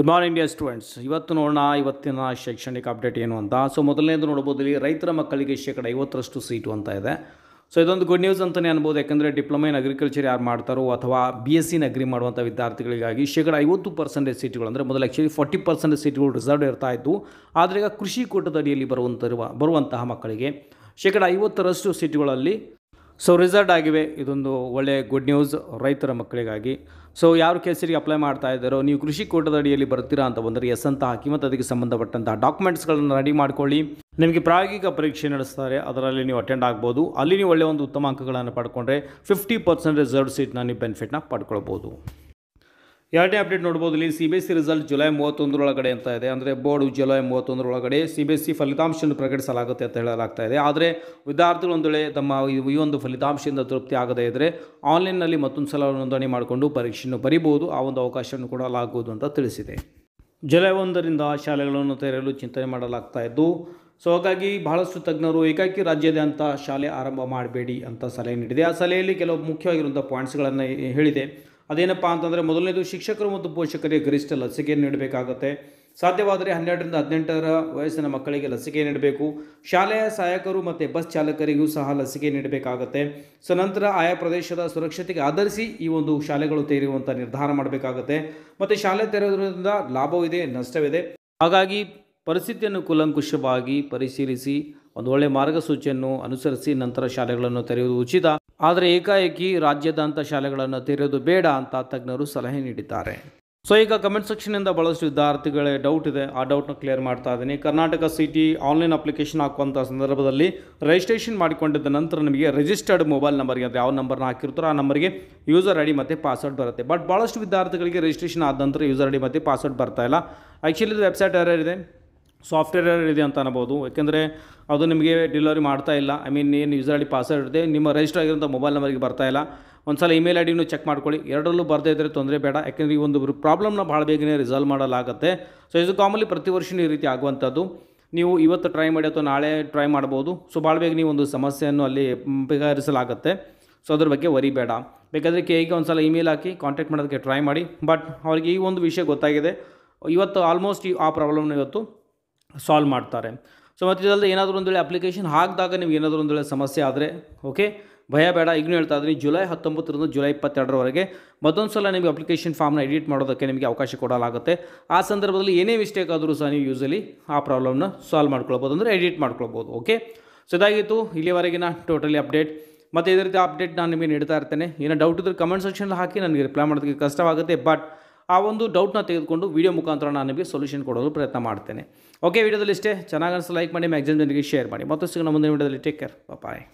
good morning dear students ಇವತ್ತು ನೋಡೋಣ ಇವತ್ತಿನ ಶೈಕ್ಷಣಿಕ ಅಪ್ಡೇಟ್ ಏನು ಅಂತ ಸೊ ಮೊದಲನೇದು ನೋಡ್ಬೋದು ಇಲ್ಲಿ ರೈತರ ಮಕ್ಕಳಿಗೆ ಶೇಕಡ ಐವತ್ತರಷ್ಟು ಸೀಟು ಅಂತ ಇದೆ ಸೊ ಇದೊಂದು ಗುಡ್ ನ್ಯೂಸ್ ಅಂತಲೇ ಅನ್ಬೋದು ಯಾಕೆಂದರೆ ಡಿಪ್ಲೊಮಾ ಇನ್ ಅಗ್ರಿಕಲ್ಚರ್ ಯಾರು ಮಾಡ್ತಾರೋ ಅಥವಾ ಬಿ ಎಸ್ ಸಿನ ಅಗ್ರಿ ಮಾಡುವಂಥ ವಿದ್ಯಾರ್ಥಿಗಳಿಗಾಗಿ ಶೇಕಡ ಐವತ್ತು ಪರ್ಸೆಂಟೇಜ್ ಸೀಟುಗಳು ಅಂದರೆ ಮೊದಲು ಆ್ಯಕ್ಚುಲಿ ಫಾರ್ಟಿ ಪರ್ಸೆಂಟೇಜ್ ಸೀಟುಗಳು ರಿಸರ್ವ್ ಇರ್ತಾ ಇತ್ತು ಆದರೆ ಈಗ ಕೃಷಿ ಕೋಟದ ಅಡಿಯಲ್ಲಿ ಬರುವಂತಿರುವ ಬರುವಂತಹ ಮಕ್ಕಳಿಗೆ ಶೇಕಡ ಐವತ್ತರಷ್ಟು ಸೀಟುಗಳಲ್ಲಿ ಸೊ ರಿಸಲ್ಟ್ ಆಗಿವೆ ಇದೊಂದು ಒಳ್ಳೆಯ ಗುಡ್ ನ್ಯೂಸ್ ರೈತರ ಮಕ್ಕಳಿಗಾಗಿ ಸೊ ಯಾರು ಕೇಸರಿಗೆ ಅಪ್ಲೈ ಮಾಡ್ತಾ ಇದ್ದಾರೋ ನೀವು ಕೃಷಿ ಕೋಟದ ಅಡಿಯಲ್ಲಿ ಬರ್ತೀರಾ ಅಂತ ಬಂದರೆ ಎಸ್ ಅಂತ ಹಾಕಿ ಮತ್ತು ಅದಕ್ಕೆ ಸಂಬಂಧಪಟ್ಟಂತಹ ಡಾಕ್ಯುಮೆಂಟ್ಸ್ಗಳನ್ನು ರೆಡಿ ಮಾಡ್ಕೊಳ್ಳಿ ನಿಮಗೆ ಪ್ರಾಯೋಗಿಕ ಪರೀಕ್ಷೆ ನಡೆಸ್ತಾರೆ ಅದರಲ್ಲಿ ನೀವು ಅಟೆಂಡ್ ಆಗ್ಬೋದು ಅಲ್ಲಿ ನೀವು ಒಳ್ಳೆಯ ಒಂದು ಉತ್ತಮ ಅಂಕಗಳನ್ನು ಪಡ್ಕೊಂಡ್ರೆ ಫಿಫ್ಟಿ ಪರ್ಸೆಂಟ್ ರಿಸರ್ವ್ ಸೀಟ್ನ ನೀವು ಬೆನಿಫಿಟ್ನ ಪಡ್ಕೊಳ್ಬೋದು ಎರಡನೇ ಅಪ್ಡೇಟ್ ನೋಡ್ಬೋದು ಇಲ್ಲಿ C B S C result July ಮೂವತ್ತೊಂದರೊಳಗಡೆ ಅಂತ ಇದೆ ಅಂದರೆ ಬೋರ್ಡ್ ಜುಲೈ ಮೂವತ್ತೊಂದರೊಳಗಡೆ ಸಿ ಬಿ ಎಸ್ ಸಿ ಫಲಿತಾಂಶವನ್ನು ಪ್ರಕಟಿಸಲಾಗುತ್ತೆ ಅಂತ ಹೇಳಲಾಗ್ತಾ ಇದೆ ಆದರೆ ವಿದ್ಯಾರ್ಥಿಗಳು ಒಂದು ತಮ್ಮ ಈ ಒಂದು ಫಲಿತಾಂಶದಿಂದ ತೃಪ್ತಿ ಆಗದೇ ಇದ್ದರೆ ಆನ್ಲೈನ್ನಲ್ಲಿ ಮತ್ತೊಂದು ಸಲ ನೋಂದಣಿ ಮಾಡಿಕೊಂಡು ಪರೀಕ್ಷೆಯನ್ನು ಬರೀಬೋದು ಆ ಒಂದು ಅವಕಾಶವನ್ನು ಕೂಡ ಲಾಗುವುದು ಅಂತ ತಿಳಿಸಿದೆ ಜುಲೈ ಒಂದರಿಂದ ಶಾಲೆಗಳನ್ನು ತೆರೆಯಲು ಚಿಂತನೆ ಮಾಡಲಾಗ್ತಾ ಇದ್ದು ಸೊ ಹಾಗಾಗಿ ಬಹಳಷ್ಟು ತಜ್ಞರು ಏಕಾಕಿ ರಾಜ್ಯಾದ್ಯಂತ ಶಾಲೆ ಆರಂಭ ಮಾಡಬೇಡಿ ಅಂತ ಸಲಹೆ ನೀಡಿದೆ ಆ ಸಲಹೆಯಲ್ಲಿ ಕೆಲವು ಮುಖ್ಯವಾಗಿರುವಂಥ ಪಾಯಿಂಟ್ಸ್ಗಳನ್ನು ಹೇಳಿದೆ ಅದೇನಪ್ಪ ಅಂತಂದರೆ ಮೊದಲನೇದು ಶಿಕ್ಷಕರು ಮತ್ತು ಪೋಷಕರಿಗೆ ಗರಿಷ್ಠ ಲಸಿಕೆ ನೀಡಬೇಕಾಗತ್ತೆ ಸಾಧ್ಯವಾದರೆ ಹನ್ನೆರಡರಿಂದ ಹದಿನೆಂಟರ ವಯಸ್ಸಿನ ಮಕ್ಕಳಿಗೆ ಲಸಿಕೆ ನೀಡಬೇಕು ಶಾಲೆಯ ಸಹಾಯಕರು ಮತ್ತು ಬಸ್ ಚಾಲಕರಿಗೂ ಸಹ ಲಸಿಕೆ ನೀಡಬೇಕಾಗತ್ತೆ ಸೊ ನಂತರ ಆಯಾ ಪ್ರದೇಶದ ಸುರಕ್ಷತೆಗೆ ಆಧರಿಸಿ ಈ ಒಂದು ಶಾಲೆಗಳು ತೆರೆಯುವಂಥ ನಿರ್ಧಾರ ಮಾಡಬೇಕಾಗತ್ತೆ ಮತ್ತು ಶಾಲೆ ತೆರೆಯುವುದರಿಂದ ಲಾಭವಿದೆ ನಷ್ಟವಿದೆ ಹಾಗಾಗಿ ಪರಿಸ್ಥಿತಿಯನ್ನು ಕೂಲಂಕುಷವಾಗಿ ಪರಿಶೀಲಿಸಿ ಒಂದು ಒಳ್ಳೆಯ ಮಾರ್ಗಸೂಚಿಯನ್ನು ಅನುಸರಿಸಿ ನಂತರ ಶಾಲೆಗಳನ್ನು ತೆರೆಯುವುದು ಉಚಿತ ಆದರೆ ಏಕಾಏಕಿ ರಾಜ್ಯದಂಥ ಶಾಲೆಗಳನ್ನು ತೆರೆಯೋದು ಬೇಡ ಅಂತ ತಜ್ಞರು ಸಲಹೆ ನೀಡಿದ್ದಾರೆ ಸೊ ಈಗ ಕಮೆಂಟ್ ಸೆಕ್ಷನಿಂದ ಬಹಳಷ್ಟು ವಿದ್ಯಾರ್ಥಿಗಳೇ ಡೌಟ್ ಇದೆ ಆ ಡೌಟ್ನ ಕ್ಲಿಯರ್ ಮಾಡ್ತಾ ಇದ್ದೀನಿ ಕರ್ನಾಟಕ ಸಿಟಿ ಆನ್ಲೈನ್ ಅಪ್ಲಿಕೇಶನ್ ಹಾಕುವಂಥ ಸಂದರ್ಭದಲ್ಲಿ ರಿಜಿಸ್ಟ್ರೇಷನ್ ಮಾಡಿಕೊಂಡಿದ್ದ ನಂತರ ನಿಮಗೆ ರಿಜಿಸ್ಟರ್ಡ್ ಮೊಬೈಲ್ ನಂಬರ್ಗೆ ಅಂದರೆ ಯಾವ ನಂಬರ್ನ ಹಾಕಿರ್ತಾರೋ ಆ ನಂಬರ್ಗೆ ಯೂಸರ್ ಐ ಡಿ ಮತ್ತು ಪಾಸ್ವರ್ಡ್ ಬರುತ್ತೆ ಬಟ್ ಭಾಳಷ್ಟು ವಿದ್ಯಾರ್ಥಿಗಳಿಗೆ ರಿಜಿಸ್ಟ್ರೇಷನ್ ಆದ ನಂತರ ಯೂಸರ್ ಐ ಡಿ ಮತ್ತು ಪಾಸ್ವರ್ಡ್ ಬರ್ತಾ ಇಲ್ಲ ಆ್ಯಕ್ಚುಲಿ ವೆಬ್ಸೈಟ್ ಯಾರ್ಯಾರಿದೆ ಸಾಫ್ಟ್ವೇರ್ ಇದೆ ಅಂತ ಅನ್ಬೋದು ಯಾಕೆಂದರೆ ಅದು ನಿಮಗೆ ಡೆಲಿವರಿ ಮಾಡ್ತಾ ಇಲ್ಲ ಐ ಮೀನ್ ಏನು ಯೂಸರ್ ಐ ಡಿ ಪಾಸ್ವರ್ಡ್ ಇದೆ ನಿಮ್ಮ ರಿಜಿಸ್ಟರ್ ಆಗಿರೋಂಥ ಮೊಬೈಲ್ ನಂಬರಿಗೆ ಬರ್ತಾ ಇಲ್ಲ ಒಂದು ಸಲ ಇಮೇಲ್ ಐ ಡಿನೂ ಚೆಕ್ ಮಾಡ್ಕೊಳ್ಳಿ ಎರಡರಲ್ಲೂ ಬರದೇ ಇದ್ದರೆ ತೊಂದರೆ ಬೇಡ ಯಾಕೆಂದರೆ ಈ ಒಂದು ಪ್ರಾಬ್ಲಮ್ನ ಭಾಳ ಬೇಗನೆ ರಿಸಾಲ್ವ್ ಮಾಡಲಾಗುತ್ತೆ ಸೊ ಇದು ಕಾಮನ್ಲಿ ಪ್ರತಿ ವರ್ಷನೂ ಈ ರೀತಿ ಆಗುವಂಥದ್ದು ನೀವು ಇವತ್ತು ಟ್ರೈ ಮಾಡಿ ಅಥವಾ ನಾಳೆ ಟ್ರೈ ಮಾಡ್ಬೋದು ಸೊ ಭಾಳ ಬೇಗ ನೀವು ಒಂದು ಸಮಸ್ಯೆಯನ್ನು ಅಲ್ಲಿ ಬಗೆಹರಿಸಲಾಗುತ್ತೆ ಸೊ ಅದ್ರ ಬಗ್ಗೆ ವರಿ ಬೇಡ ಬೇಕಾದರೆ ಕೇಗೆ ಒಂದು ಸಲ ಇಮೇಲ್ ಹಾಕಿ ಕಾಂಟ್ಯಾಕ್ಟ್ ಮಾಡೋದಕ್ಕೆ ಟ್ರೈ ಮಾಡಿ ಬಟ್ ಅವ್ರಿಗೆ ಈ ಒಂದು ವಿಷಯ ಗೊತ್ತಾಗಿದೆ ಇವತ್ತು ಆಲ್ಮೋಸ್ಟ್ ಆ ಪ್ರಾಬ್ಲಮ್ನ ಇವತ್ತು ಸಾಲ್ವ್ ಮಾಡ್ತಾರೆ ಸೊ ಮತ್ತು ಇದಲ್ಲದೆ ಏನಾದರೂ ಒಂದು ಅಪ್ಲಿಕೇಶನ್ ಹಾಕಿದಾಗ ನಿಮ್ಗೆ ಏನಾದರೂ ಒಂದು ಸಮಸ್ಯೆ ಆದರೆ ಓಕೆ ಭಯ ಬೇಡ ಈಗಲೂ ಹೇಳ್ತಾ ಇದ್ದೀನಿ ಜುಲೈ ಹತ್ತೊಂಬತ್ತರಿಂದ ಜುಲೈ ಇಪ್ಪತ್ತೆರಡರವರೆಗೆ ಮತ್ತೊಂದು ಸಲ ನಿಮಗೆ ಅಪ್ಲಿಕೇಶನ್ ಫಾರ್ಮ್ನ ಎಡಿಟ್ ಮಾಡೋದಕ್ಕೆ ನಿಮಗೆ ಅವಕಾಶ ಕೊಡಲಾಗುತ್ತೆ ಆ ಸಂದರ್ಭದಲ್ಲಿ ಏನೇ ಮಿಸ್ಟೇಕ್ ಆದರೂ ಸಹ ನೀವು ಯೂಸಲಿ ಆ ಪ್ರಾಬ್ಲಮ್ನ ಸಾಲ್ವ್ ಮಾಡ್ಕೊಳ್ಬೋದು ಅಂದರೆ ಎಡಿಟ್ ಮಾಡ್ಕೊಳ್ಬೋದು ಓಕೆ ಸೊ ಇದಾಗಿತ್ತು ಇಲ್ಲಿವರೆಗಿನ ಟೋಟಲಿ ಅಪ್ಡೇಟ್ ಮತ್ತು ಇದೇ ರೀತಿ ಅಪ್ಡೇಟ್ ನಾನು ನಿಮಗೆ ನೀಡ್ತಾ ಇರ್ತೇನೆ ಏನೋ ಡೌಟ್ ಇದ್ದರೆ ಕಮೆಂಟ್ ಸೆಕ್ಷನಲ್ಲಿ ಹಾಕಿ ನನಗೆ ರಿಪ್ಲೈ ಮಾಡೋದಕ್ಕೆ ಕಷ್ಟವಾಗುತ್ತೆ ಬಟ್ ಆ ಒಂದು ಡೌಟ್ನ ತೆಗೆದುಕೊಂಡು ವಿಡಿಯೋ ಮುಖಾಂತರ ನಾನು ನಿಮಗೆ ಸೊಲ್ಯೂಷನ್ ಕೊಡಲು ಪ್ರಯತ್ನ ಮಾಡ್ತೇನೆ ಓಕೆ ವಿಡಿಯೋದಲ್ಲಿ ಇಷ್ಟೇ ಚೆನ್ನಾಗಿ ಅನಿಸ್ತು ಲೈಕ್ ಮಾಡಿ ಮ್ಯಾಕ್ಸಿಮ್ ಜನರಿಗೆ ಶೇರ್ ಮಾಡಿ ಮತ್ತಷ್ಟು ನಮ್ಮ ಮುಂದಿನ ವಿಡಿಯೋದಲ್ಲಿ ಟೇಕ್ ಕೇರ್ ಬಾಯ್